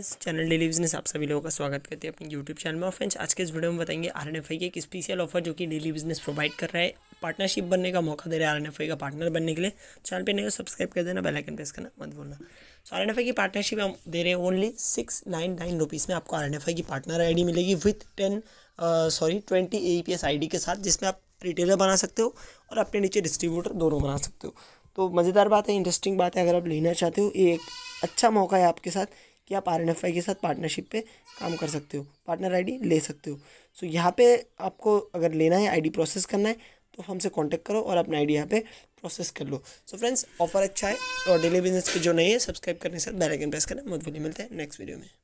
channel daily business आप सभी लोगों का स्वागत करते हैं अपने यूट्यूब चैनल में और फ्रेंड्स आज के इस वीडियो में बताएंगे आर एन एफ आई की एक स्पेशल ऑफर जो कि डेली बिजनेस प्रोवाइड कर रहा है पार्टनरशिप बनने का मौका दे रहा है आर एन एफ आई का पार्टनर बनने के लिए चैनल पे नहीं सब्सक्राइब कर देना आइकन प्रेस करना मत भूलना so R N F I की पार्टनरशिप हम दे रहे हैं only six nine nine rupees में आपको आर एन एफ आई की पार्टनर आई डी मिलेगी with ten sorry twenty A P S I D के साथ जिसमें आप रिटेलर बना सकते हो और अपने नीचे डिस्ट्रीब्यूटर दोनों बना सकते हो तो मज़ेदार बात है इंटरेस्टिंग बात है अगर आप लेना चाहते हो ये एक अच्छा मौका है आपके साथ कि आप आर के साथ पार्टनरशिप पे काम कर सकते हो पार्टनर आईडी ले सकते हो सो यहाँ पे आपको अगर लेना है आईडी प्रोसेस करना है तो हमसे कांटेक्ट करो और अपना आईडी यहाँ पे प्रोसेस कर लो सो फ्रेंड्स ऑफर अच्छा है और डेली बिजनेस के जो नहीं है सब्सक्राइब करने से बेल प्रेस करना मुझे मिलते हैं नेक्स्ट वीडियो में